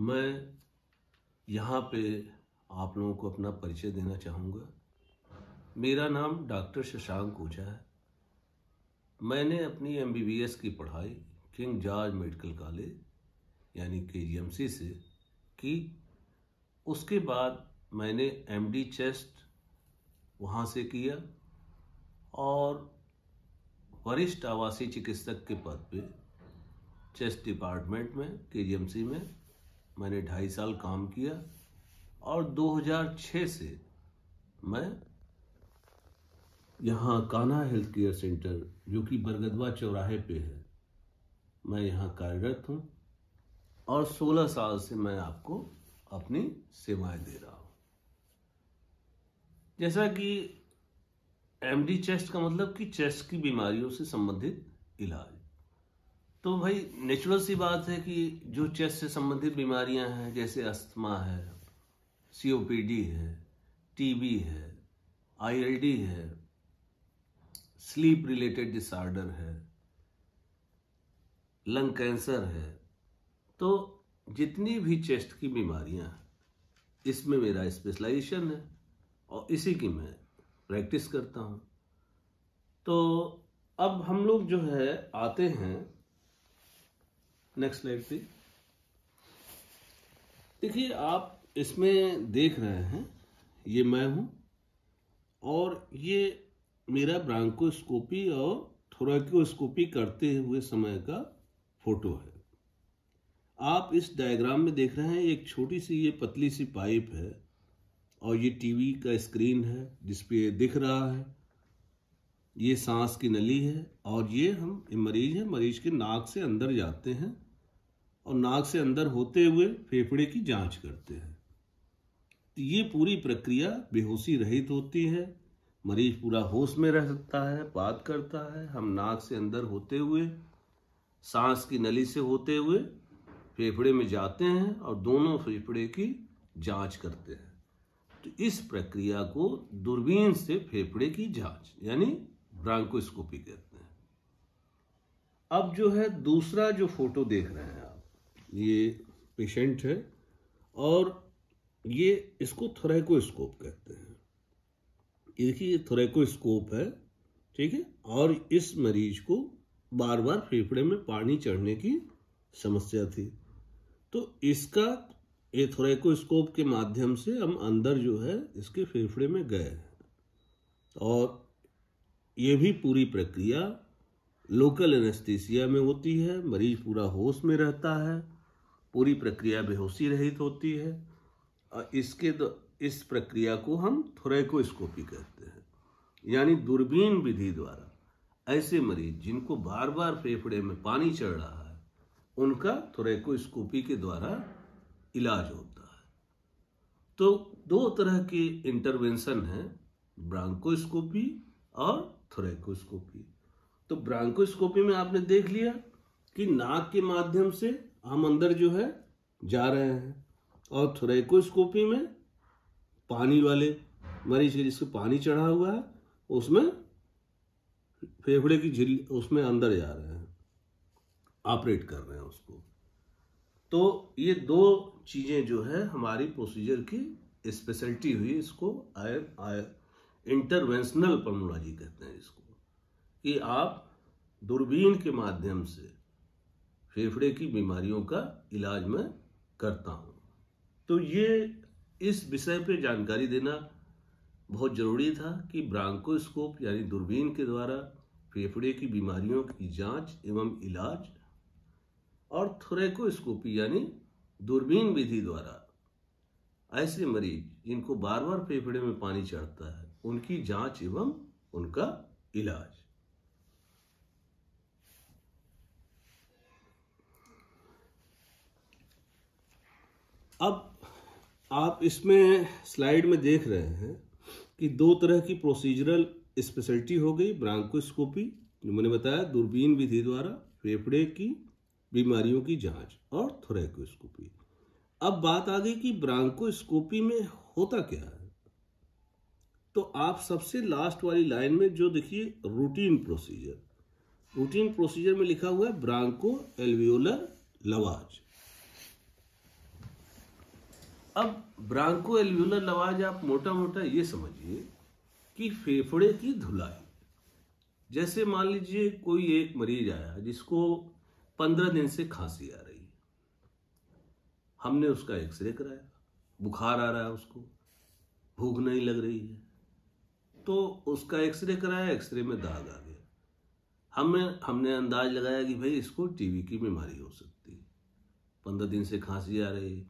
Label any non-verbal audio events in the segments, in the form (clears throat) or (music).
मैं यहाँ पे आप लोगों को अपना परिचय देना चाहूँगा मेरा नाम डॉक्टर शशांक ओझा है मैंने अपनी एमबीबीएस की पढ़ाई किंग जॉर्ज मेडिकल कॉलेज यानी के से की उसके बाद मैंने एमडी चेस्ट वहाँ से किया और वरिष्ठ आवासीय चिकित्सक के पद पे चेस्ट डिपार्टमेंट में के में मैंने ढाई साल काम किया और 2006 से मैं यहाँ कान्हा हेल्थ केयर सेंटर जो कि बरगदवा चौराहे पे है मैं यहाँ कार्यरत हूँ और 16 साल से मैं आपको अपनी सेवाएं दे रहा हूँ जैसा कि एमडी चेस्ट का मतलब कि चेस्ट की बीमारियों से संबंधित इलाज तो भाई नेचुरल सी बात है कि जो चेस्ट से संबंधित बीमारियां हैं जैसे अस्थमा है सीओपीडी है टीबी है आईएलडी है स्लीप रिलेटेड डिसऑर्डर है लंग कैंसर है तो जितनी भी चेस्ट की बीमारियां इसमें मेरा स्पेशलाइजेशन है और इसी की मैं प्रैक्टिस करता हूँ तो अब हम लोग जो है आते हैं नेक्स्ट स्लाइड पे देखिए आप इसमें देख रहे हैं ये मैं हूं और ये मेरा ब्रांकोस्कोपी और थोराकोस्कोपी करते हुए समय का फोटो है आप इस डायग्राम में देख रहे हैं एक छोटी सी ये पतली सी पाइप है और ये टीवी का स्क्रीन है जिसपे दिख रहा है ये सांस की नली है और ये हम मरीज है मरीज के नाक से अंदर जाते हैं और नाक से अंदर होते हुए फेफड़े की जांच करते हैं तो ये पूरी प्रक्रिया बेहोशी रहित होती है मरीज पूरा होश में रह सकता है बात करता है हम नाक से अंदर होते हुए सांस की नली से होते हुए फेफड़े में जाते हैं और दोनों फेफड़े की जांच करते हैं तो इस प्रक्रिया को दूरबीन से फेफड़े की जांच यानी ब्रांकोस्कोपी कहते हैं अब जो है दूसरा जो फोटो देख रहे हैं आप ये पेशेंट है और ये इसको थोरेकोस्कोप कहते हैं देखिए ये थोरेकोस्कोप है ठीक है और इस मरीज को बार बार फेफड़े में पानी चढ़ने की समस्या थी तो इसका ये थोरेकोस्कोप के माध्यम से हम अंदर जो है इसके फेफड़े में गए और ये भी पूरी प्रक्रिया लोकल एनेस्थीसिया में होती है मरीज पूरा होश में रहता है पूरी प्रक्रिया बेहोशी रहित होती है और इसके इस प्रक्रिया को हम थोरेकोस्कोपी कहते हैं यानी दूरबीन विधि द्वारा ऐसे मरीज जिनको बार बार फेफड़े में पानी चढ़ रहा है उनका थोरेकोस्कोपी के द्वारा इलाज होता है तो दो तरह के इंटरवेंशन हैं ब्रांकोस्कोपी और थोरेकोस्कोपी तो ब्रांकोस्कोपी में आपने देख लिया कि नाक के माध्यम से हम अंदर जो है जा रहे हैं और थ्रेकोस्कोपी में पानी वाले मरीज के जिसको पानी चढ़ा हुआ है उसमें फेफड़े की झिल उसमें अंदर जा रहे हैं ऑपरेट कर रहे हैं उसको तो ये दो चीज़ें जो है हमारी प्रोसीजर की स्पेशलिटी हुई इसको आय आय इंटरवेंशनल पर्मोलॉजी कहते हैं इसको कि आप दूरबीन के माध्यम से फेफड़े की बीमारियों का इलाज मैं करता हूँ तो ये इस विषय पे जानकारी देना बहुत ज़रूरी था कि ब्रांकोस्कोप यानी दूरबीन के द्वारा फेफड़े की बीमारियों की जांच एवं इलाज और थोरेकोस्कोपी यानी दूरबीन विधि द्वारा ऐसे मरीज जिनको बार बार फेफड़े में पानी चढ़ता है उनकी जांच एवं उनका इलाज अब आप इसमें स्लाइड में देख रहे हैं कि दो तरह की प्रोसीजरल स्पेशलिटी हो गई ब्रांकोस्कोपी जो मैंने बताया दूरबीन विधि द्वारा फेफड़े की बीमारियों की जांच और थोरेकोस्कोपी अब बात आ गई कि ब्रांकोस्कोपी में होता क्या है तो आप सबसे लास्ट वाली लाइन में जो देखिए रूटीन प्रोसीजर रूटीन प्रोसीजर में लिखा हुआ है ब्रांको एल्वियोलर लवाज अब ब्रांको एल्व्यूलर लवाज आप मोटा मोटा ये समझिए कि फेफड़े की धुलाई जैसे मान लीजिए कोई एक मरीज आया जिसको पंद्रह दिन से खांसी आ रही है हमने उसका एक्सरे कराया बुखार आ रहा है उसको भूख नहीं लग रही है तो उसका एक्सरे कराया एक्सरे में दाग आ गया हमने हमने अंदाज लगाया कि भाई इसको टीबी की बीमारी हो सकती है पंद्रह दिन से खांसी आ रही है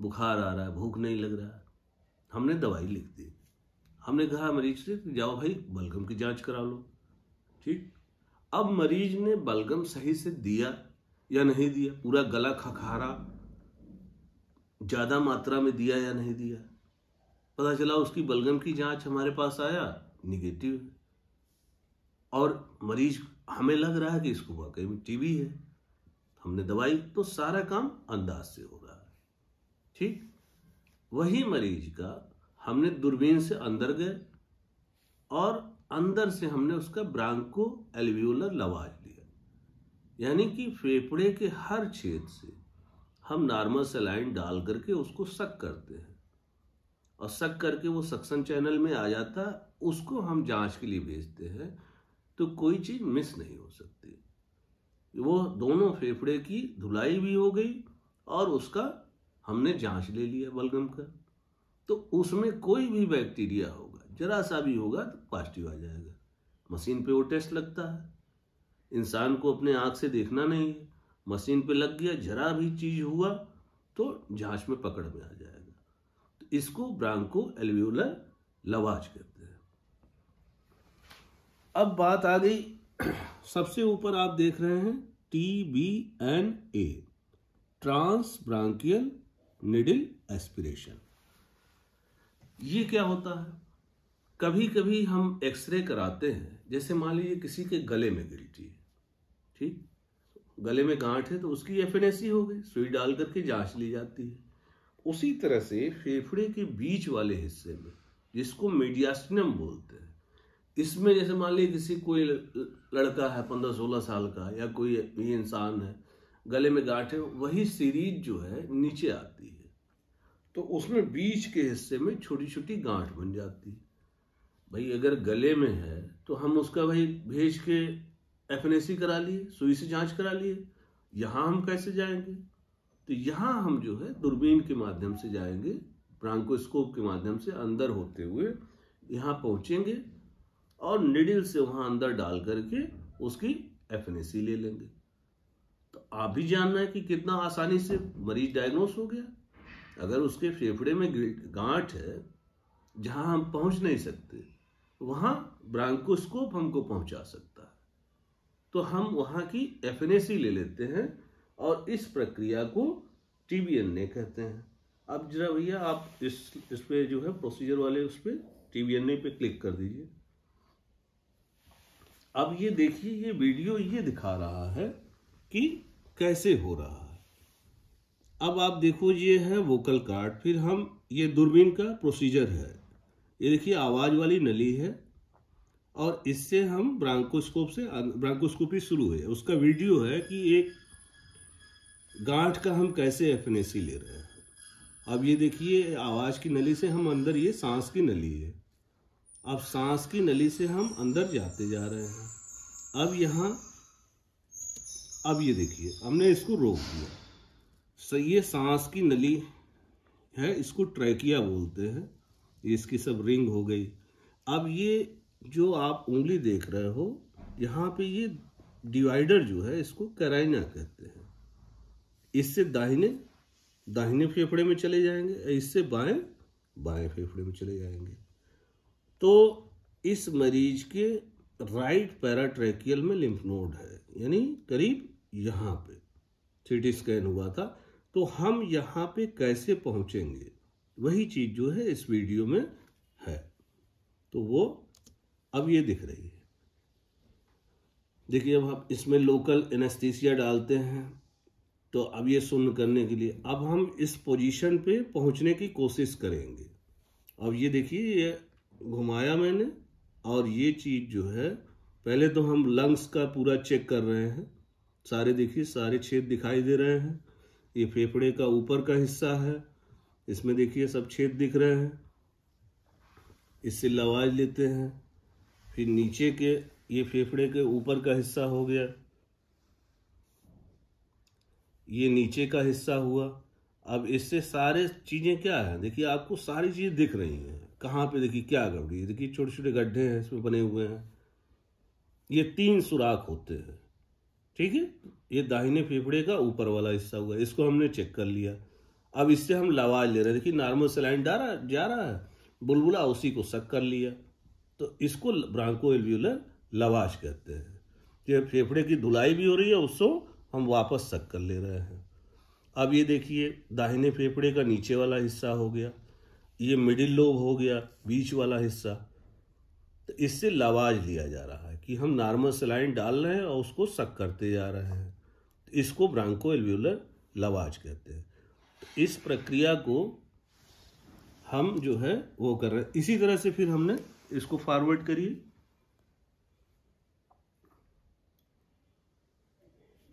बुखार आ रहा है भूख नहीं लग रहा है हमने दवाई लिख दी हमने कहा मरीज से जाओ भाई बलगम की जांच करा लो ठीक अब मरीज ने बलगम सही से दिया या नहीं दिया पूरा गला खखारा ज़्यादा मात्रा में दिया या नहीं दिया पता चला उसकी बलगम की जांच हमारे पास आया निगेटिव है और मरीज हमें लग रहा है कि इसको वाकई में टीबी है हमने दवाई तो सारा काम अंदाज से हो रहा ठीक वही मरीज का हमने दूरबीन से अंदर गए और अंदर से हमने उसका ब्रांको एल्व्यूलर लवाज लिया यानी कि फेफड़े के हर छेद से हम नॉर्मल सलाइन डाल करके उसको सक करते हैं और सक करके वो सक्सन चैनल में आ जाता उसको हम जांच के लिए भेजते हैं तो कोई चीज़ मिस नहीं हो सकती वो दोनों फेफड़े की धुलाई भी हो गई और उसका हमने जांच ले लिया बलगम का तो उसमें कोई भी बैक्टीरिया होगा जरा सा भी होगा तो पॉजिटिव आ जाएगा मशीन पे वो टेस्ट लगता है इंसान को अपने आँख से देखना नहीं है मशीन पे लग गया जरा भी चीज़ हुआ तो जांच में पकड़ में आ जाएगा तो इसको ब्रांको एलव्यूलर लवाज कहते हैं अब बात आ गई सबसे ऊपर आप देख रहे हैं T B N A trans bronchial needle aspiration ये क्या होता है कभी कभी हम एक्सरे कराते हैं जैसे मान लीजिए किसी के गले में गिरती है ठीक गले में गांठ है तो उसकी एफ हो गई सुई डाल करके जांच ली जाती है उसी तरह से फेफड़े के बीच वाले हिस्से में जिसको मीडियास्टिनम बोलते हैं इसमें जैसे मान लीजिए किसी कोई लड़का है पंद्रह सोलह साल का या कोई भी इंसान है गले में गांठ है वही सीरीज जो है नीचे आती है तो उसमें बीच के हिस्से में छोटी छोटी गांठ बन जाती है भाई अगर गले में है तो हम उसका भाई भेज के एफ करा लिए सुई से जांच करा लिए यहाँ हम कैसे जाएंगे तो यहाँ हम जो है दूरबीन के माध्यम से जाएंगे ब्रांकोस्कोप के माध्यम से अंदर होते हुए यहाँ पहुँचेंगे और निडिल से वहाँ अंदर डाल करके उसकी एफ ले लेंगे तो आप भी जानना है कि कितना आसानी से मरीज डायग्नोस हो गया अगर उसके फेफड़े में गांठ है जहां हम पहुंच नहीं सकते वहां ब्रांकोस्कोप हमको पहुंचा सकता है तो हम वहां की एफनेसी ले लेते हैं और इस प्रक्रिया को टीबीएनए कहते हैं अब जरा भैया आप इस इस पर जो है प्रोसीजर वाले उस पर टीबीएनए पे क्लिक कर दीजिए अब ये देखिए ये वीडियो ये दिखा रहा है कि कैसे हो रहा है अब आप देखो ये है वोकल कार्ड फिर हम ये दूरबीन का प्रोसीजर है ये देखिए आवाज़ वाली नली है और इससे हम ब्रांकोस्कोप से ब्रांकोस्कोपी शुरू है उसका वीडियो है कि एक गांठ का हम कैसे एफ ले रहे हैं अब ये देखिए आवाज़ की नली से हम अंदर ये सांस की नली है अब सांस की नली से हम अंदर जाते जा रहे हैं अब यहाँ अब ये देखिए हमने इसको रोक दिया सर ये सांस की नली है इसको ट्रैकिया बोलते हैं इसकी सब रिंग हो गई अब ये जो आप उंगली देख रहे हो यहाँ पे ये डिवाइडर जो है इसको कराइना कहते हैं इससे दाहिने दाहिने फेफड़े में चले जाएंगे इससे बाएं बाएं फेफड़े में चले जाएंगे तो इस मरीज के राइट पैराट्रैकियल में लिम्फ नोड है यानी करीब यहाँ पे सी स्कैन हुआ था तो हम यहाँ पे कैसे पहुँचेंगे वही चीज़ जो है इस वीडियो में है तो वो अब ये दिख रही है देखिए अब हम इसमें लोकल एनेस्थीसिया डालते हैं तो अब ये सुन करने के लिए अब हम इस पोजीशन पे पहुंचने की कोशिश करेंगे अब ये देखिए ये घुमाया मैंने और ये चीज़ जो है पहले तो हम लंग्स का पूरा चेक कर रहे हैं सारे देखिए सारे छेद दिखाई दे रहे हैं ये फेफड़े का ऊपर का हिस्सा है इसमें देखिए सब छेद दिख रहे हैं इससे लवाज लेते हैं फिर नीचे के ये फेफड़े के ऊपर का हिस्सा हो गया ये नीचे का हिस्सा हुआ अब इससे सारे चीज़ें क्या है देखिए आपको सारी चीज़ दिख रही हैं कहाँ पे देखिए क्या गड़बड़ी देखिए छोटे छोटे गड्ढे हैं इसमें बने हुए हैं ये तीन सुराख होते हैं ठीक है ये दाहिने फेफड़े का ऊपर वाला हिस्सा हुआ इसको हमने चेक कर लिया अब इससे हम लवाज ले रहे हैं देखिए नॉर्मल सलाइन जा रहा जा रहा है बुलबुला उसी को सक कर लिया तो इसको ब्रांको एल्व्यूलर लवाज कहते हैं जो फेफड़े की धुलाई भी हो रही है उसको हम वापस सक कर ले रहे हैं अब ये देखिए दाहिने फेफड़े का नीचे वाला हिस्सा हो गया ये मिडिल लोब हो गया बीच वाला हिस्सा तो इससे लवाज लिया जा रहा है कि हम नॉर्मल सलाइन डाल रहे हैं और उसको सक करते जा रहे हैं तो इसको ब्रांको एल्व्यूलर लवाज कहते हैं तो इस प्रक्रिया को हम जो है वो कर रहे हैं इसी तरह से फिर हमने इसको फॉरवर्ड करिए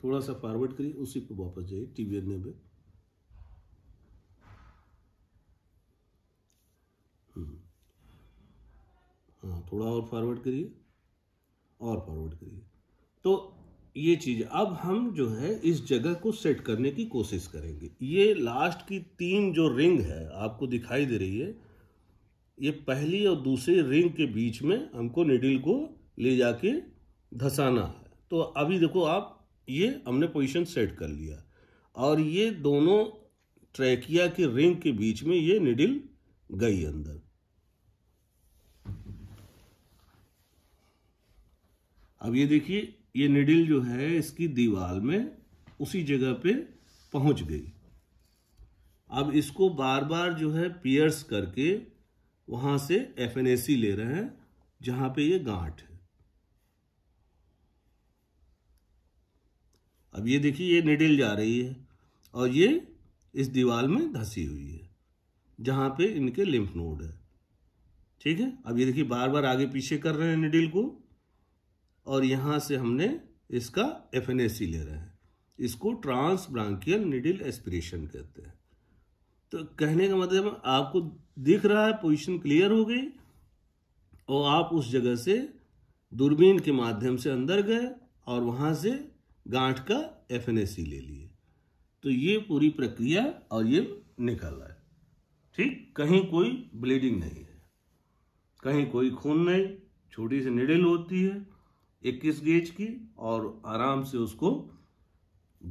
थोड़ा सा फॉरवर्ड करिए उसी पर वापस जाइए टीवी वी पे हाँ थोड़ा और फॉरवर्ड करिए और फॉरवर्ड करिए तो ये चीज अब हम जो है इस जगह को सेट करने की कोशिश करेंगे ये लास्ट की तीन जो रिंग है आपको दिखाई दे रही है ये पहली और दूसरी रिंग के बीच में हमको निडिल को ले जाके धसाना है तो अभी देखो आप ये हमने पोजीशन सेट कर लिया और ये दोनों ट्रैकिया के रिंग के बीच में ये निडिल गई अंदर अब ये देखिए ये निडिल जो है इसकी दीवार में उसी जगह पे पहुंच गई अब इसको बार बार जो है पियर्स करके वहां से एफ ले रहे हैं जहां पे ये गांठ है अब ये देखिए ये निडिल जा रही है और ये इस दीवार में धसी हुई है जहां पे इनके लिम्फ नोड है ठीक है अब ये देखिए बार बार आगे पीछे कर रहे हैं निडिल को और यहाँ से हमने इसका एफ ले रहे हैं इसको ट्रांस ब्रांकियल निडिल एस्पिरेशन कहते हैं तो कहने का मतलब आपको दिख रहा है पोजीशन क्लियर हो गई और आप उस जगह से दूरबीन के माध्यम से अंदर गए और वहाँ से गांठ का एफ ले लिए तो ये पूरी प्रक्रिया और ये निकल रहा है ठीक कहीं कोई ब्लीडिंग नहीं है कहीं कोई खून नहीं छोटी सी निडिल होती है 21 गेज की और आराम से उसको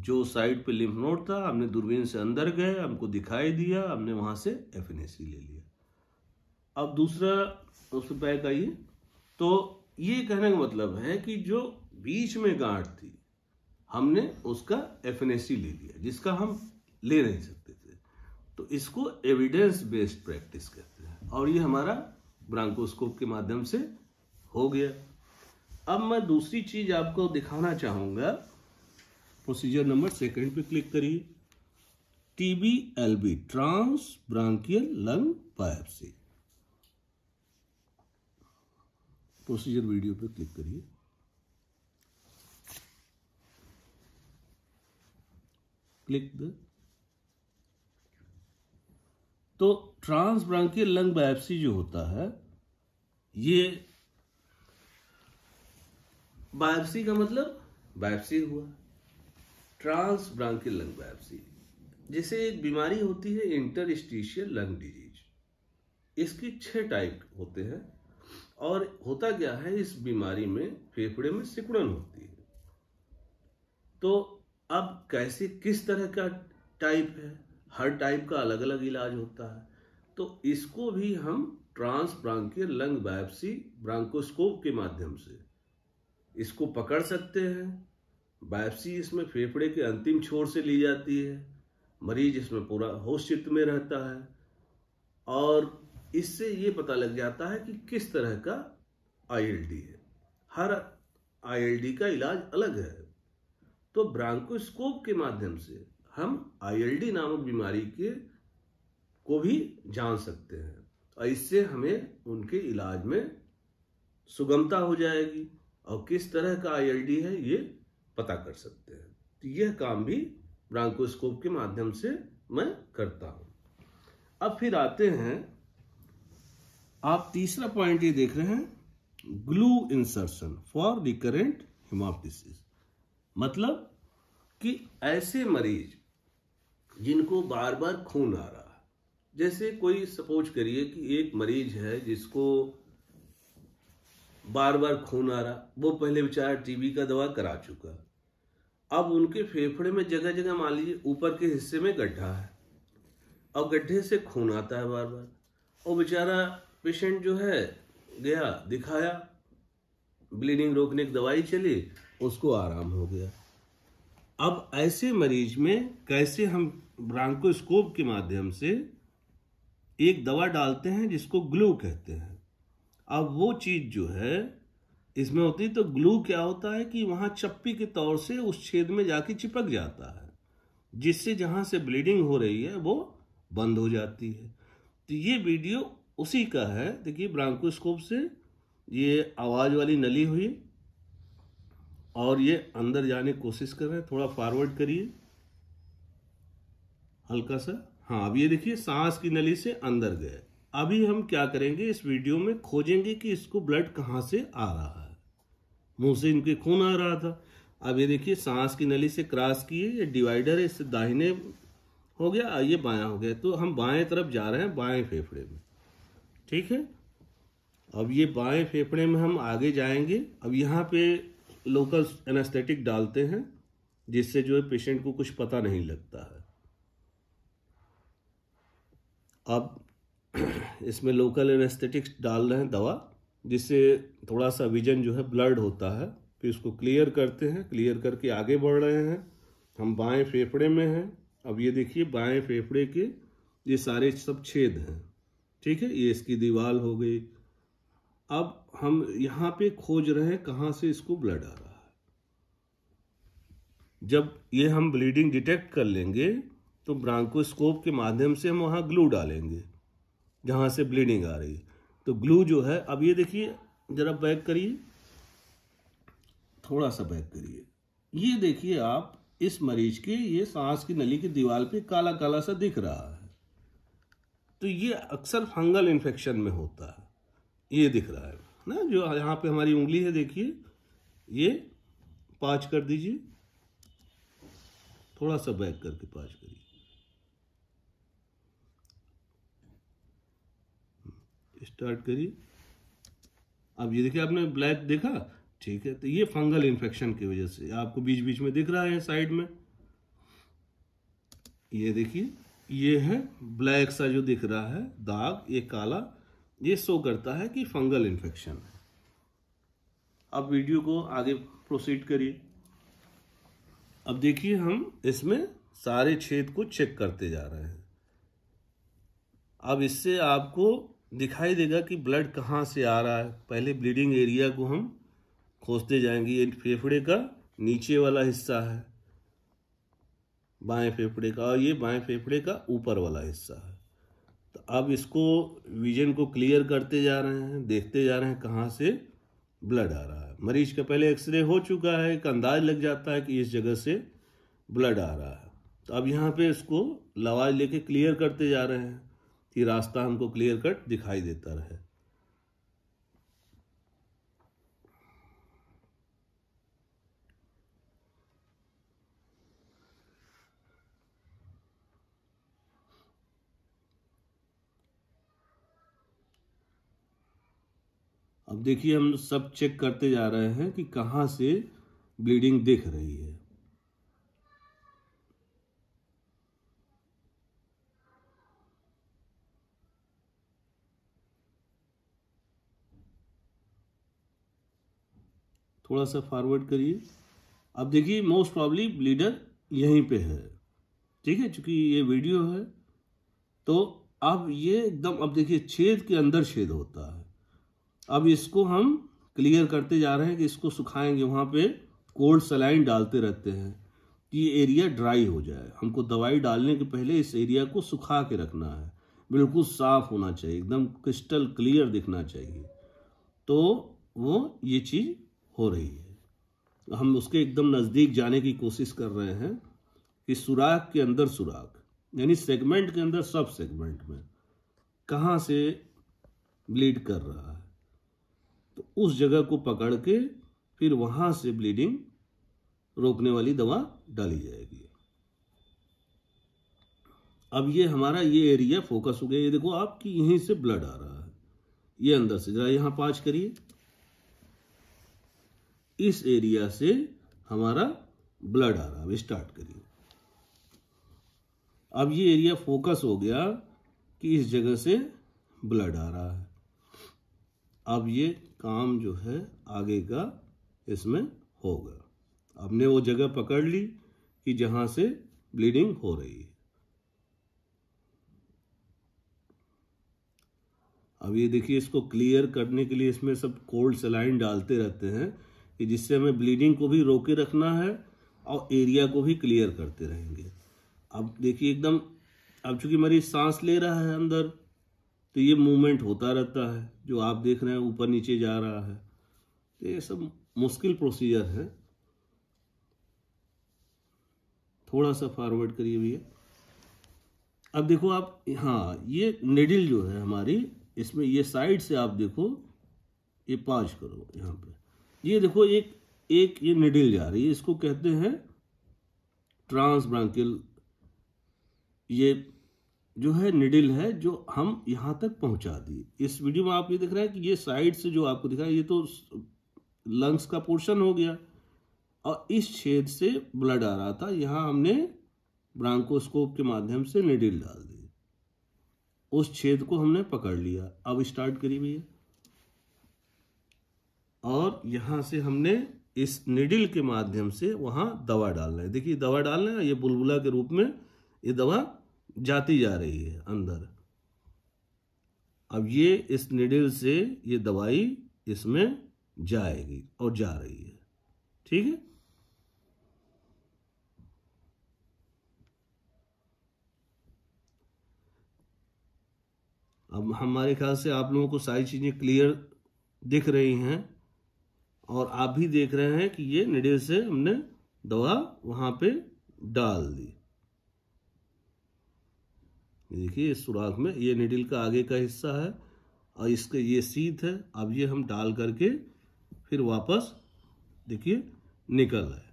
जो साइड पे लिम्फ नोड था हमने दूरबीन से अंदर गए हमको दिखाई दिया हमने वहाँ से एफ ले लिया अब दूसरा उस पैक आइए तो ये कहने का मतलब है कि जो बीच में गांठ थी हमने उसका एफ ले लिया जिसका हम ले नहीं सकते थे तो इसको एविडेंस बेस्ड प्रैक्टिस कहते हैं और ये हमारा ब्रांकोस्कोप के माध्यम से हो गया अब मैं दूसरी चीज़ आपको दिखाना चाहूंगा प्रोसीजर नंबर सेकंड पे क्लिक करिए TB LB trans branchial lung biopsy procedure video पे क्लिक करिए क्लिक द तो ट्रांस ब्रांकियल लंग बायोप्सी जो होता है ये बायोप्सी का मतलब बायोप्सी हुआ ट्रांस ब्रांकिल लंग बायोप्सी जिसे एक बीमारी होती है इंटरस्टिशियल लंग डिजीज इसकी छह टाइप होते हैं और होता क्या है इस बीमारी में फेफड़े में सिकुड़न होती है तो अब कैसे किस तरह का टाइप है हर टाइप का अलग अलग इलाज होता है तो इसको भी हम trans branchial lung biopsy bronchoscope के माध्यम से इसको पकड़ सकते हैं बायोप्सी इसमें फेफड़े के अंतिम छोर से ली जाती है मरीज इसमें पूरा होश चित्त में रहता है और इससे ये पता लग जाता है कि किस तरह का आईएलडी है हर आईएलडी का इलाज अलग है तो ब्रांकोस्कोप के माध्यम से हम आईएलडी नामक बीमारी के को भी जान सकते हैं और इससे हमें उनके इलाज में सुगमता हो जाएगी और किस तरह का आईएलडी है ये पता कर सकते हैं तो यह काम भी ब्रांकोस्कोप के माध्यम से मैं करता हूं अब फिर आते हैं आप तीसरा पॉइंट ये देख रहे हैं glue insertion for recurrent haemoptysis मतलब कि ऐसे मरीज जिनको बार बार खून आ रहा है जैसे कोई सपोज करिए कि एक मरीज है जिसको बार बार खून आ रहा वो पहले बेचारा टीबी का दवा करा चुका अब उनके फेफड़े में जगह जगह मान लीजिए ऊपर के हिस्से में गड्ढा है और गड्ढे से खून आता है बार बार और बेचारा पेशेंट जो है गया दिखाया ब्लीडिंग रोकने की दवाई चली उसको आराम हो गया अब ऐसे मरीज में कैसे हम ब्रांकोस्कोप के माध्यम से एक दवा डालते हैं जिसको ग्लू कहते हैं अब वो चीज़ जो है इसमें होती तो ग्लू क्या होता है कि वहां चप्पी के तौर से उस छेद में जाके चिपक जाता है जिससे जहां से ब्लीडिंग हो रही है वो बंद हो जाती है तो ये वीडियो उसी का है देखिए ब्रांकोस्कोप से ये आवाज़ वाली नली हुई और ये अंदर जाने की कोशिश कर रहे हैं थोड़ा फॉरवर्ड करिए हल्का सा हाँ अब ये देखिए सांस की नली से अंदर गए अभी हम क्या करेंगे इस वीडियो में खोजेंगे कि इसको ब्लड कहाँ से आ रहा है मुंह से इनके खून आ रहा था अब ये देखिए सांस की नली से क्रॉस किए ये डिवाइडर है इससे दाहिने हो गया ये बायां हो गया तो हम बाएं तरफ जा रहे हैं बाएं फेफड़े में ठीक है अब ये बाएं फेफड़े में हम आगे जाएंगे अब यहाँ पे लोकल एनास्थेटिक डालते हैं जिससे जो है पेशेंट को कुछ पता नहीं लगता है अब (clears throat) इसमें लोकल एनेस्थेटिक्स डाल रहे हैं दवा जिससे थोड़ा सा विजन जो है ब्लर्ड होता है फिर इसको क्लियर करते हैं क्लियर करके आगे बढ़ रहे हैं हम बाएं फेफड़े में हैं अब ये देखिए बाएं फेफड़े के ये सारे सब छेद हैं ठीक है ये इसकी दीवार हो गई अब हम यहाँ पे खोज रहे हैं कहाँ से इसको ब्लड आ रहा है जब ये हम ब्लीडिंग डिटेक्ट कर लेंगे तो ब्रांकोस्कोप के माध्यम से हम वहाँ ग्लू डालेंगे जहाँ से ब्लीडिंग आ रही है तो ग्लू जो है अब ये देखिए ज़रा बैक करिए थोड़ा सा बैक करिए ये देखिए आप इस मरीज के ये सांस की नली की दीवार पे काला काला सा दिख रहा है तो ये अक्सर फंगल इन्फेक्शन में होता है ये दिख रहा है ना जो यहाँ पे हमारी उंगली है देखिए ये पाँच कर दीजिए थोड़ा सा बैक करके पाँच करिए स्टार्ट करिए अब ये देखिए आपने ब्लैक देखा ठीक है तो ये फंगल इन्फेक्शन की वजह से आपको बीच बीच में दिख रहा है साइड में ये देखिए ये है ब्लैक सा जो दिख रहा है दाग ये काला ये शो करता है कि फंगल इन्फेक्शन है अब वीडियो को आगे प्रोसीड करिए अब देखिए हम इसमें सारे छेद को चेक करते जा रहे हैं अब इससे आपको दिखाई देगा कि ब्लड कहाँ से आ रहा है पहले ब्लीडिंग एरिया को हम खोजते जाएंगे ये फेफड़े का नीचे वाला हिस्सा है बाएं फेफड़े का और ये बाएं फेफड़े का ऊपर वाला हिस्सा है तो अब इसको विजन को क्लियर करते जा रहे हैं देखते जा रहे हैं कहाँ से ब्लड आ रहा है मरीज का पहले एक्सरे हो चुका है एक अंदाज लग जाता है कि इस जगह से ब्लड आ रहा है तो अब यहाँ पे इसको लवाज लेके क्लियर करते जा रहे हैं कि रास्ता हमको क्लियर कट दिखाई देता रहे अब देखिए हम सब चेक करते जा रहे हैं कि कहां से ब्लीडिंग दिख रही है थोड़ा सा फॉरवर्ड करिए अब देखिए मोस्ट प्रॉब्ली ब्लीडर यहीं पे है ठीक है चूंकि ये वीडियो है तो अब ये एकदम अब देखिए छेद के अंदर छेद होता है अब इसको हम क्लियर करते जा रहे हैं कि इसको सुखाएंगे वहाँ पे कोल्ड सलाइन डालते रहते हैं कि ये एरिया ड्राई हो जाए हमको दवाई डालने के पहले इस एरिया को सुखा के रखना है बिल्कुल साफ होना चाहिए एकदम क्रिस्टल क्लियर दिखना चाहिए तो वो ये चीज़ हो रही है हम उसके एकदम नज़दीक जाने की कोशिश कर रहे हैं कि सुराख के अंदर सुराख यानी सेगमेंट के अंदर सब सेगमेंट में कहाँ से ब्लीड कर रहा है तो उस जगह को पकड़ के फिर वहाँ से ब्लीडिंग रोकने वाली दवा डाली जाएगी अब ये हमारा ये एरिया फोकस हो गया ये देखो आपकी यहीं से ब्लड आ रहा है ये अंदर से जरा यहाँ पाँच करिए इस एरिया से हमारा ब्लड आ रहा है स्टार्ट करिए अब ये एरिया फोकस हो गया कि इस जगह से ब्लड आ रहा है अब ये काम जो है आगे का इसमें होगा हमने वो जगह पकड़ ली कि जहां से ब्लीडिंग हो रही है अब ये देखिए इसको क्लियर करने के लिए इसमें सब कोल्ड सलाइन डालते रहते हैं कि जिससे हमें ब्लीडिंग को भी रोके रखना है और एरिया को भी क्लियर करते रहेंगे अब देखिए एकदम अब चूंकि मरीज सांस ले रहा है अंदर तो ये मूवमेंट होता रहता है जो आप देख रहे हैं ऊपर नीचे जा रहा है तो ये सब मुश्किल प्रोसीजर है थोड़ा सा फॉरवर्ड करिए भैया अब देखो आप हाँ ये नेडिल जो है हमारी इसमें ये साइड से आप देखो ये पाँच करो यहाँ पे ये देखो एक एक ये निडिल जा रही है इसको कहते हैं ट्रांसब्रांकिल ये जो है निडिल है जो हम यहां तक पहुंचा दिए इस वीडियो में आप ये दिख रहा है कि ये साइड से जो आपको दिखा ये तो लंग्स का पोर्शन हो गया और इस छेद से ब्लड आ रहा था यहाँ हमने ब्रांकोस्कोप के माध्यम से निडिल डाल दी उस छेद को हमने पकड़ लिया अब स्टार्ट करिए भैया और यहाँ से हमने इस निडिल के माध्यम से वहाँ दवा डालना है देखिए दवा डालना है ये बुलबुला के रूप में ये दवा जाती जा रही है अंदर अब ये इस निडिल से ये दवाई इसमें जाएगी और जा रही है ठीक है अब हमारे ख्याल से आप लोगों को सारी चीज़ें क्लियर दिख रही हैं और आप भी देख रहे हैं कि ये निडे से हमने दवा वहां पे डाल दी देखिए इस सुराख में ये निडिल का आगे का हिस्सा है और इसके ये सीध है अब ये हम डाल करके फिर वापस देखिए निकल रहा है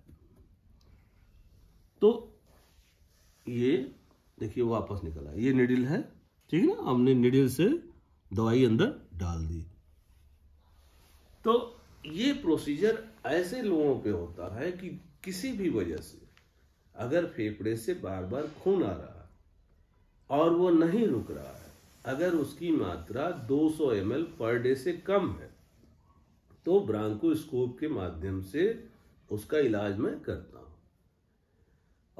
तो ये देखिए वापस निकल आए ये निडिल है ठीक है ना हमने निडिल से दवाई अंदर डाल दी तो ये प्रोसीजर ऐसे लोगों पे होता है कि किसी भी वजह से अगर फेफड़े से बार बार खून आ रहा है और वो नहीं रुक रहा है अगर उसकी मात्रा 200 सौ पर डे से कम है तो ब्रांकोस्कोप के माध्यम से उसका इलाज मैं करता हूँ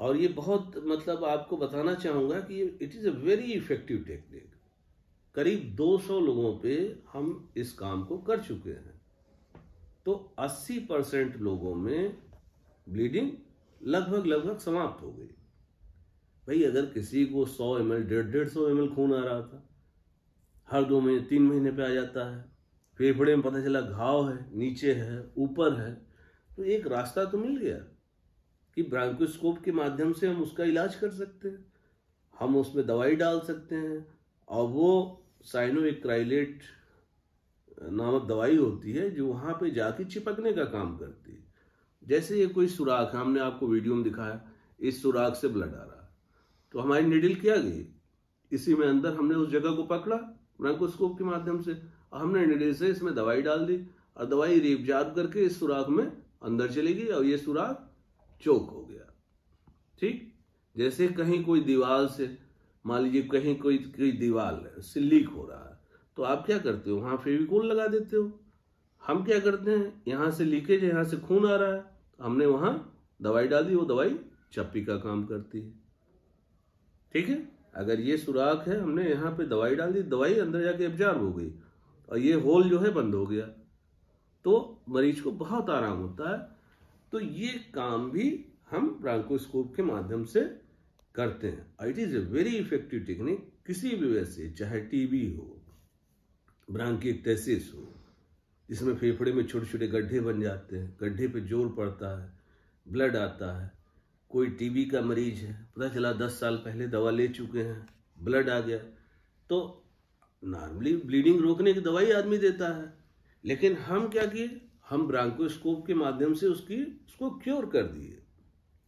और ये बहुत मतलब आपको बताना चाहूँगा कि it is a very effective technique करीब 200 लोगों पे हम इस काम को कर चुके हैं तो 80 परसेंट लोगों में ब्लीडिंग लगभग लगभग समाप्त हो गई भाई अगर किसी को 100 एम एल डेढ़ डेढ़ सौ एम खून आ रहा था हर दो महीने तीन महीने पे आ जाता है फेफड़े में पता चला घाव है नीचे है ऊपर है तो एक रास्ता तो मिल गया कि ब्रांकोस्कोप के माध्यम से हम उसका इलाज कर सकते हैं हम उसमें दवाई डाल सकते हैं और वो साइनोविक्राइलेट नामक दवाई होती है जो वहाँ पे जाके चिपकने का काम करती है जैसे ये कोई सुराख है हमने आपको वीडियो में दिखाया इस सुराख से ब्लड आ रहा तो हमारी निडिल क्या गई इसी में अंदर हमने उस जगह को पकड़ा ब्रंकोस्कोप के माध्यम से हमने निडिल से इसमें दवाई डाल दी और दवाई जाप करके इस सुराख में अंदर चली गई और ये सुराख चौक हो गया ठीक जैसे कहीं कोई दीवार से मान लीजिए कहीं कोई कोई दीवार है उससे लीक हो रहा है तो आप क्या करते हो वहां फेविकोल लगा देते हो हम क्या करते हैं यहां से लीकेज है यहां से खून आ रहा है तो हमने वहां दवाई डाली वो दवाई चप्पी का काम करती है ठीक है अगर ये सुराख है हमने यहां पे दवाई डाल दी दवाई अंदर जाके एब्जार्ब हो गई और ये होल जो है बंद हो गया तो मरीज को बहुत आराम होता है तो ये काम भी हम ब्रांकोस्कोप के माध्यम से करते हैं it is a very effective technique किसी भी वजह से चाहे टीबी हो ब्रांकीटेसिस हो जिसमें फेफड़े में छोटे छोटे गड्ढे बन जाते हैं गड्ढे पे जोर पड़ता है ब्लड आता है कोई टीबी का मरीज है पता चला दस साल पहले दवा ले चुके हैं ब्लड आ गया तो नॉर्मली ब्लीडिंग रोकने की दवाई आदमी देता है लेकिन हम क्या किए हम ब्रांकोस्कोप के माध्यम से उसकी उसको क्योर कर दिए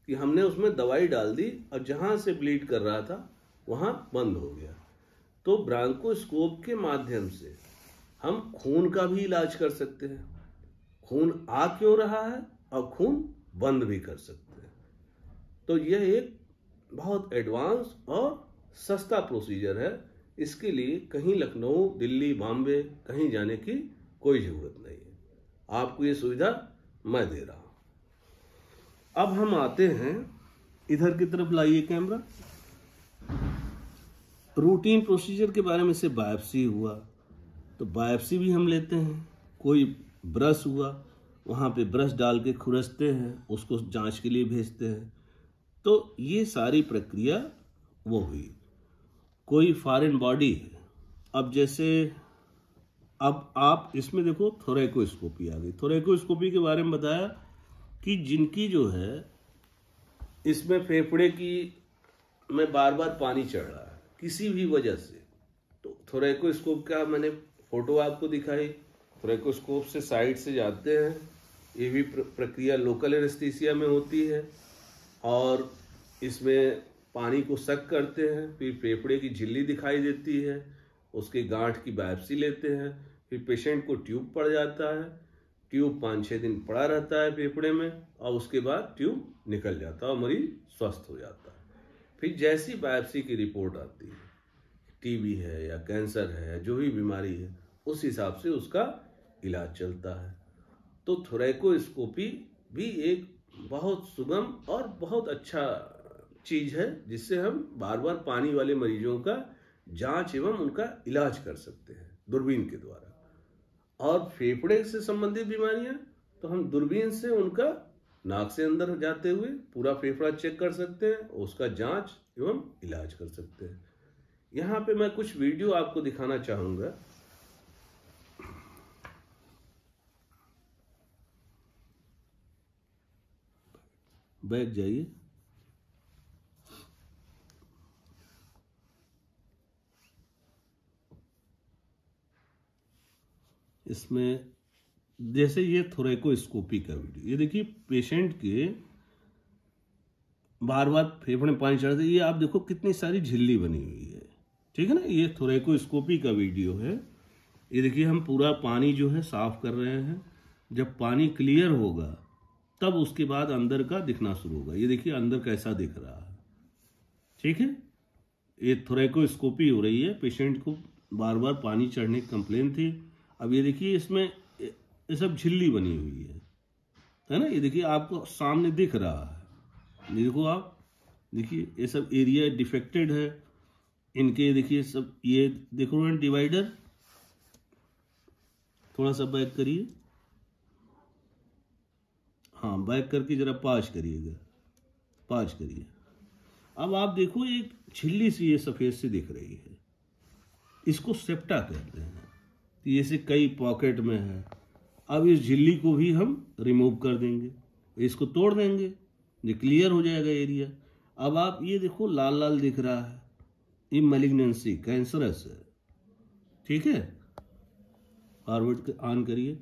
कि हमने उसमें दवाई डाल दी और जहाँ से ब्लीड कर रहा था वहाँ बंद हो गया तो ब्रांकोस्कोप के माध्यम से हम खून का भी इलाज कर सकते हैं खून आ क्यों रहा है और खून बंद भी कर सकते हैं तो यह एक बहुत एडवांस और सस्ता प्रोसीजर है इसके लिए कहीं लखनऊ दिल्ली बॉम्बे कहीं जाने की कोई ज़रूरत नहीं है आपको ये सुविधा मैं दे रहा हूँ अब हम आते हैं इधर की तरफ लाइए कैमरा रूटीन प्रोसीजर के बारे में से बायोप्सी हुआ तो बायोप्सी भी हम लेते हैं कोई ब्रश हुआ वहाँ पे ब्रश डाल के खुरसते हैं उसको जांच के लिए भेजते हैं तो ये सारी प्रक्रिया वो हुई कोई फॉरेन बॉडी है अब जैसे अब आप इसमें देखो थोरेकोस्कोपी आ गई थोरेकोस्कोपी के बारे में बताया कि जिनकी जो है इसमें फेफड़े की में बार बार पानी चढ़ रहा है किसी भी वजह से तो थोरेकोस्कोप का मैंने फोटो आपको दिखाई फ्रेकोस्कोप से साइड से जाते हैं ये भी प्रक्रिया लोकल एनेस्थीसिया में होती है और इसमें पानी को सक करते हैं फिर फेफड़े की झिल्ली दिखाई देती है उसके गांठ की बायोप्सी लेते हैं फिर पेशेंट को ट्यूब पड़ जाता है ट्यूब पाँच छः दिन पड़ा रहता है फेफड़े में और उसके बाद ट्यूब निकल जाता है और मरीज स्वस्थ हो जाता है फिर जैसी बायोप्सी की रिपोर्ट आती है टीबी है या कैंसर है या जो भी बीमारी है उस हिसाब से उसका इलाज चलता है तो थोरेकोस्कोपी भी एक बहुत सुगम और बहुत अच्छा चीज़ है जिससे हम बार बार पानी वाले मरीजों का जांच एवं उनका इलाज कर सकते हैं दूरबीन के द्वारा और फेफड़े से संबंधित बीमारियां तो हम दूरबीन से उनका नाक से अंदर जाते हुए पूरा फेफड़ा चेक कर सकते हैं उसका जांच एवं इलाज कर सकते हैं यहाँ पे मैं कुछ वीडियो आपको दिखाना चाहूँगा बैठ जाइए इसमें जैसे ये थोरेकोस्कोपी का वीडियो ये देखिए पेशेंट के बार बार फेफड़े पानी चढ़ते ये आप देखो कितनी सारी झिल्ली बनी हुई है ठीक है ना ये थोरेकोस्कोपी का वीडियो है ये देखिए हम पूरा पानी जो है साफ कर रहे हैं जब पानी क्लियर होगा तब उसके बाद अंदर का दिखना शुरू होगा ये देखिए अंदर कैसा दिख रहा है ठीक है ये थोरेकोस्कोपी हो रही है पेशेंट को बार बार पानी चढ़ने की कंप्लेन थी अब ये देखिए इसमें ये सब झिल्ली बनी हुई है है ना ये देखिए आपको सामने दिख रहा है देखो आप देखिए ये सब एरिया डिफेक्टेड है इनके देखिए सब ये देखो डिवाइडर थोड़ा सा बैक करिए हाँ बैक करके ज़रा पाँच करिएगा पाँच करिए अब आप देखो एक छिल्ली सी ये सफ़ेद सी दिख रही है इसको सेप्टा कहते हैं तो ये से कई पॉकेट में है अब इस झिल्ली को भी हम रिमूव कर देंगे इसको तोड़ देंगे ये क्लियर हो जाएगा एरिया अब आप ये देखो लाल लाल दिख रहा है ये मेलिग्नेंसी कैंसरस है ठीक है फॉरवर्ड ऑन करिए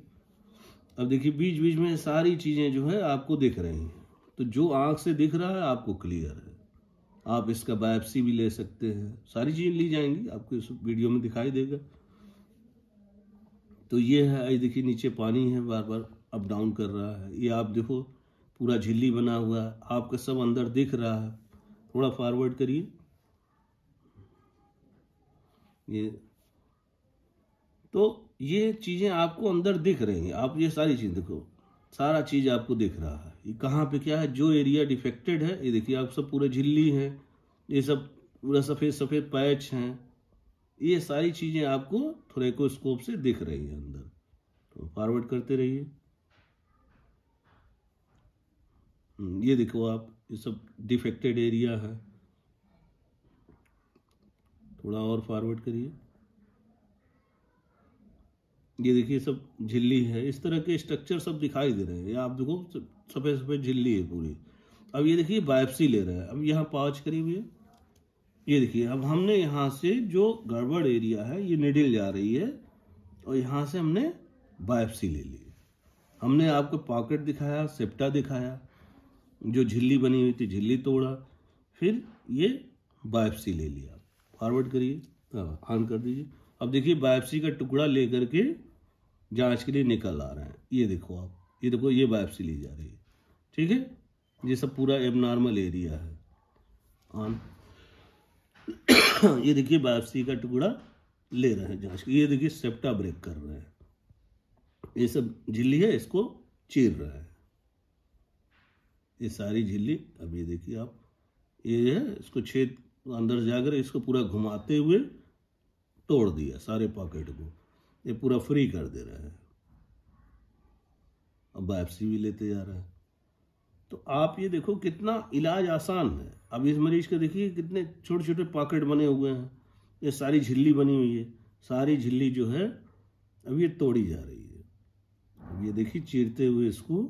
अब देखिए बीच बीच में सारी चीज़ें जो है आपको दिख रही हैं तो जो आंख से दिख रहा है आपको क्लियर है आप इसका बायोप्सी भी ले सकते हैं सारी चीज़ें ली जाएंगी आपको इस वीडियो में दिखाई देगा तो ये है देखिए नीचे पानी है बार बार अप डाउन कर रहा है ये आप देखो पूरा झिल्ली बना हुआ है आपका सब अंदर दिख रहा है थोड़ा फॉरवर्ड करिए ये तो ये चीज़ें आपको अंदर दिख रही हैं आप ये सारी चीज़ देखो सारा चीज़ आपको दिख रहा है ये कहाँ पे क्या है जो एरिया डिफेक्टेड है ये देखिए आप सब पूरे झिल्ली हैं ये सब पूरा सफ़ेद सफ़ेद पैच हैं ये सारी चीज़ें आपको थोरेकोस्कोप से दिख रही हैं अंदर तो फॉरवर्ड करते रहिए हम्म, ये देखो आप ये सब डिफेक्टेड एरिया है थोड़ा और फॉरवर्ड करिए ये देखिए सब झिल्ली है इस तरह के स्ट्रक्चर सब दिखाई दे रहे हैं ये आप देखो सफ़ेद सफ़ेद झिल्ली है पूरी अब ये देखिए बायोप्सी ले रहा है अब यहाँ पाँच करीब ये ये देखिए अब हमने यहाँ से जो गड़बड़ एरिया है ये निडिल जा रही है और यहाँ से हमने बायोप्सी ले ली हमने आपको पॉकेट दिखाया सेप्टा दिखाया जो झिल्ली बनी हुई थी झिल्ली तोड़ा फिर ये बायोप्सी ले लिया फॉरवर्ड करिए ऑन हाँ, कर दीजिए अब देखिए बायोप्सी का टुकड़ा ले करके जांच के लिए निकल आ रहे हैं ये देखो आप ये देखो ये बायोप्सी ली जा रही है ठीक है ये सब पूरा एबनॉर्मल एरिया है ऑन ये देखिए बायोप्सी का टुकड़ा ले रहे हैं जांच ये देखिए सेप्टा ब्रेक कर रहे हैं ये सब झिल्ली है इसको चीर रहा है ये सारी झिल्ली अब ये देखिए आप ये है इसको छेद अंदर जाकर इसको पूरा घुमाते हुए तोड़ दिया सारे पॉकेट को ये पूरा फ्री कर दे रहा है अब वापसी भी लेते जा रहा है तो आप ये देखो कितना इलाज आसान है अब इस मरीज के देखिए कितने छोटे छोटे पॉकेट बने हुए हैं ये सारी झिल्ली बनी हुई है सारी झिल्ली जो है अब ये तोड़ी जा रही है अब ये देखिए चीरते हुए इसको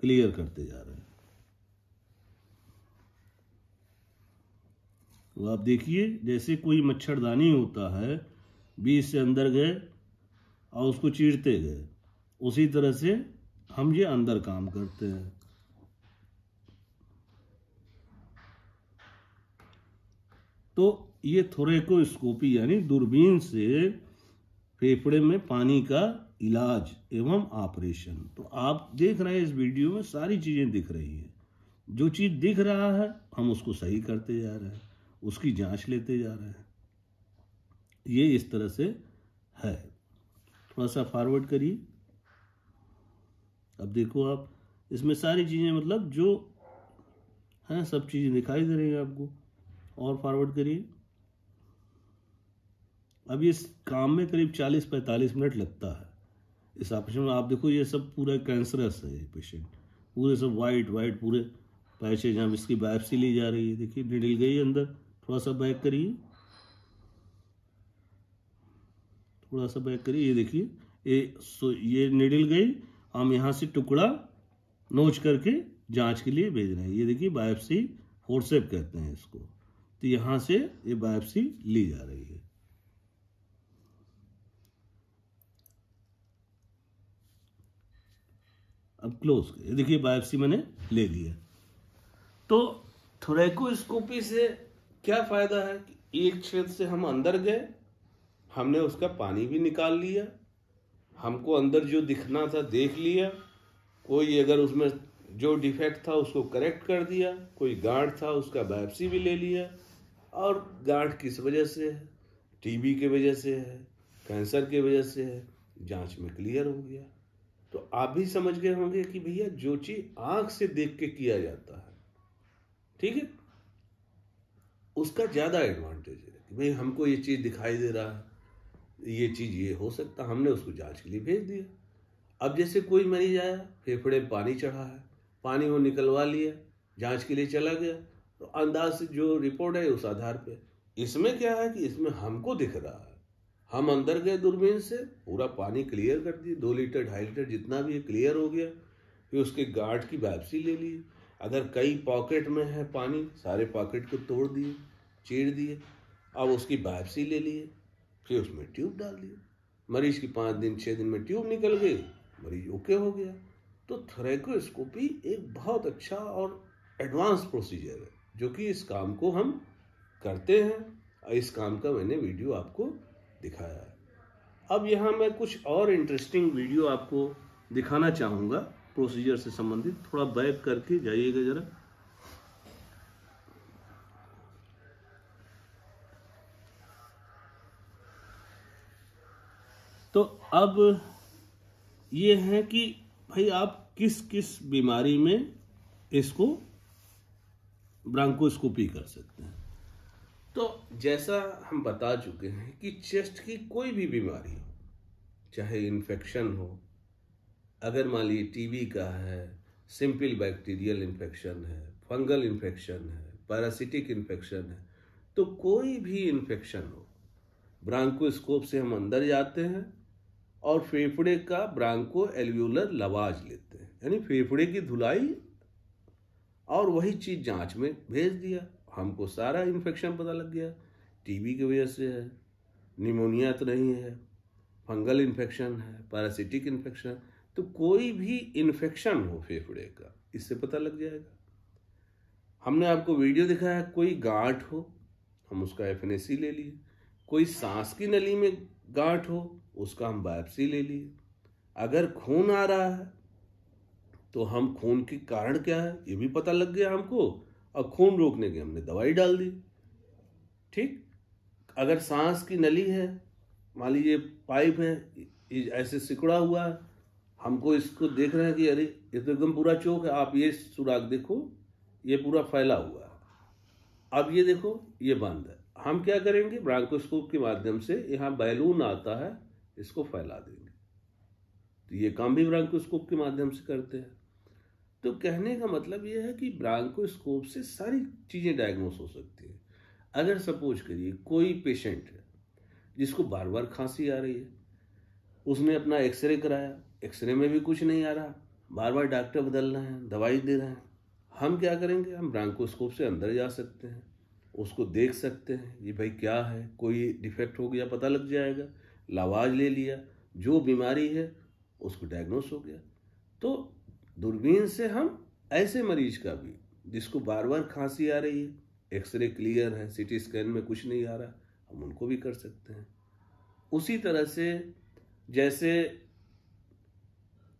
क्लियर करते जा रहे हैं तो आप देखिए जैसे कोई मच्छरदानी होता है बीज से अंदर गए और उसको चीरते गए उसी तरह से हम ये अंदर काम करते हैं तो ये थोरेकोस्कोपी यानी दूरबीन से फेफड़े में पानी का इलाज एवं ऑपरेशन तो आप देख रहे हैं इस वीडियो में सारी चीज़ें दिख रही हैं जो चीज़ दिख रहा है हम उसको सही करते जा रहे हैं उसकी जांच लेते जा रहे हैं ये इस तरह से है थोड़ा सा फॉरवर्ड करिए अब देखो आप इसमें सारी चीज़ें मतलब जो है ना सब चीज़ें दिखाई दे रही है आपको और फॉरवर्ड करिए अब इस काम में करीब 40-45 मिनट लगता है इस ऑपरेशन में आप देखो ये सब पूरा कैंसरस है ये पेशेंट पूरे सब वाइट वाइट पूरे पैसे जहाँ इसकी बायोप्सी ली जा रही है देखिए निडिल गई अंदर थोड़ा सा बैक करिए थोड़ा सा बैक करिए ये देखिए ये सो ये निडिल गई हम यहाँ से टुकड़ा नोच करके जांच के लिए भेज रहे हैं ये देखिए बायोप्सी फोरसेप कहते हैं इसको तो यहाँ से ये बायोप्सी ली जा रही है अब क्लोज ये देखिए बायोप्सी मैंने ले लिया तो थोरेकोस्कोपी से क्या फ़ायदा है एक क्षेत्र से हम अंदर गए हमने उसका पानी भी निकाल लिया हमको अंदर जो दिखना था देख लिया कोई अगर उसमें जो डिफेक्ट था उसको करेक्ट कर दिया कोई गांठ था उसका बायोप्सी भी ले लिया और गांठ किस वजह से है टीबी के वजह से है कैंसर के वजह से है जांच में क्लियर हो गया तो आप भी समझ गए होंगे कि भैया जो चीज आंख से देख के किया जाता है ठीक है उसका ज़्यादा एडवांटेज है कि भाई हमको ये चीज़ दिखाई दे रहा है ये चीज़ ये हो सकता हमने उसको जांच के लिए भेज दिया अब जैसे कोई मरीज आया फेफड़े पानी चढ़ा है पानी वो निकलवा लिया जांच के लिए चला गया तो अंदाज से जो रिपोर्ट है उस आधार पे इसमें क्या है कि इसमें हमको दिख रहा है हम अंदर गए दूरबीन से पूरा पानी क्लियर कर दिए दो लीटर ढाई लीटर जितना भी है क्लियर हो गया फिर उसके गार्ड की वापसी ले ली अगर कई पॉकेट में है पानी सारे पॉकेट को तोड़ दिए चीर दिए अब उसकी वापसी ले लिए फिर उसमें ट्यूब डाल दिया मरीज की पाँच दिन छः दिन में ट्यूब निकल गई मरीज ओके हो गया तो थ्रेकोस्कोपी एक बहुत अच्छा और एडवांस प्रोसीजर है जो कि इस काम को हम करते हैं इस काम का मैंने वीडियो आपको दिखाया है अब यहाँ मैं कुछ और इंटरेस्टिंग वीडियो आपको दिखाना चाहूँगा प्रोसीजर से संबंधित थोड़ा बैक करके जाइएगा ज़रा तो अब ये है कि भाई आप किस किस बीमारी में इसको ब्रांकोस्कोपी कर सकते हैं तो जैसा हम बता चुके हैं कि चेस्ट की कोई भी बीमारी हो चाहे इन्फेक्शन हो अगर मान लीजिए टीबी का है सिंपल बैक्टीरियल इन्फेक्शन है फंगल इन्फेक्शन है पैरासिटिक इन्फेक्शन है तो कोई भी इन्फेक्शन हो ब्रांकोस्कोप से हम अंदर जाते हैं और फेफड़े का ब्रांको एल्व्यूलर लवाज लेते हैं यानी फेफड़े की धुलाई और वही चीज़ जांच में भेज दिया हमको सारा इन्फेक्शन पता लग गया टीबी की वजह से है निमोनिया तो नहीं है फंगल इन्फेक्शन है पैरासिटिक इन्फेक्शन तो कोई भी इन्फेक्शन हो फेफड़े का इससे पता लग जाएगा हमने आपको वीडियो दिखाया कोई गांठ हो हम उसका एफ ले लिए कोई सांस की नली में गांठ हो उसका हम बायोप्सी ले लिए अगर खून आ रहा है तो हम खून के कारण क्या है ये भी पता लग गया हमको और खून रोकने की हमने दवाई डाल दी ठीक अगर सांस की नली है मान लीजिए पाइप है ऐसे सिकुड़ा हुआ है हमको इसको देख रहे हैं कि अरे ये तो एकदम पूरा चौक है आप ये सुराग देखो ये पूरा फैला हुआ है अब ये देखो ये बंद है हम क्या करेंगे ब्रांकोस्कोप के माध्यम से यहाँ बैलून आता है इसको फैला देंगे तो ये काम भी ब्रांको स्कोप के माध्यम से करते हैं तो कहने का मतलब यह है कि ब्रांको स्कोप से सारी चीज़ें डायग्नोस हो सकती है अगर सपोज करिए कोई पेशेंट है जिसको बार बार खांसी आ रही है उसने अपना एक्सरे कराया एक्सरे में भी कुछ नहीं आ रहा बार बार डॉक्टर बदल रहे हैं दवाई दे रहे हैं हम क्या करेंगे हम ब्रांकोस्कोप से अंदर जा सकते हैं उसको देख सकते हैं ये भाई क्या है कोई डिफेक्ट हो गया पता लग जाएगा लावाज ले लिया जो बीमारी है उसको डायग्नोस हो गया तो दूरबीन से हम ऐसे मरीज का भी जिसको बार बार खांसी आ रही है एक्सरे क्लियर है सिटी स्कैन में कुछ नहीं आ रहा हम उनको भी कर सकते हैं उसी तरह से जैसे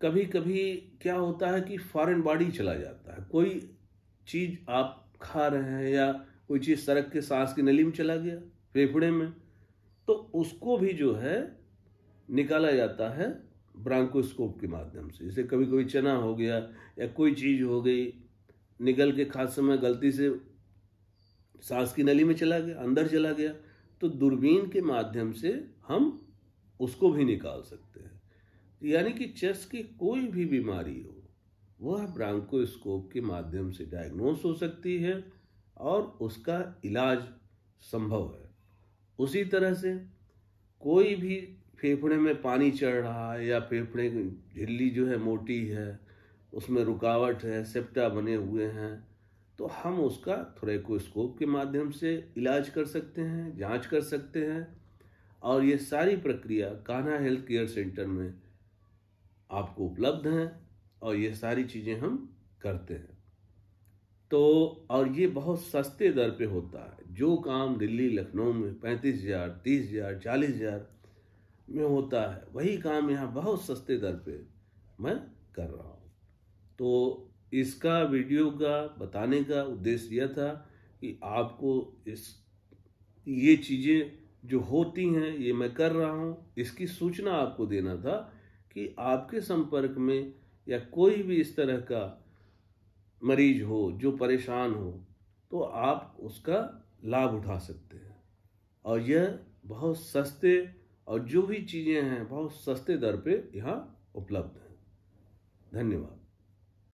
कभी कभी क्या होता है कि फॉरेन बॉडी चला जाता है कोई चीज़ आप खा रहे हैं या कोई चीज़ सड़क के सांस की नली में चला गया फेफड़े में तो उसको भी जो है निकाला जाता है ब्रांकोस्कोप के माध्यम से जैसे कभी कभी चना हो गया या कोई चीज़ हो गई निकल के खास समय गलती से सांस की नली में चला गया अंदर चला गया तो दूरबीन के माध्यम से हम उसको भी निकाल सकते हैं यानी कि चेस्ट की कोई भी बीमारी हो वह ब्रांकोस्कोप के माध्यम से डायग्नोस हो सकती है और उसका इलाज संभव है उसी तरह से कोई भी फेफड़े में पानी चढ़ रहा है या फेफड़े की झिल्ली जो है मोटी है उसमें रुकावट है सेप्टा बने हुए हैं तो हम उसका थ्रेकोस्कोप के माध्यम से इलाज कर सकते हैं जांच कर सकते हैं और ये सारी प्रक्रिया कान्हा हेल्थ केयर सेंटर में आपको उपलब्ध हैं और ये सारी चीज़ें हम करते हैं तो और ये बहुत सस्ते दर पे होता है जो काम दिल्ली लखनऊ में पैंतीस हज़ार तीस हज़ार चालीस हज़ार में होता है वही काम यहाँ बहुत सस्ते दर पे मैं कर रहा हूँ तो इसका वीडियो का बताने का उद्देश्य यह था कि आपको इस ये चीज़ें जो होती हैं ये मैं कर रहा हूँ इसकी सूचना आपको देना था कि आपके संपर्क में या कोई भी इस तरह का मरीज हो जो परेशान हो तो आप उसका लाभ उठा सकते हैं और यह बहुत सस्ते और जो भी चीज़ें हैं बहुत सस्ते दर पे यहाँ उपलब्ध हैं धन्यवाद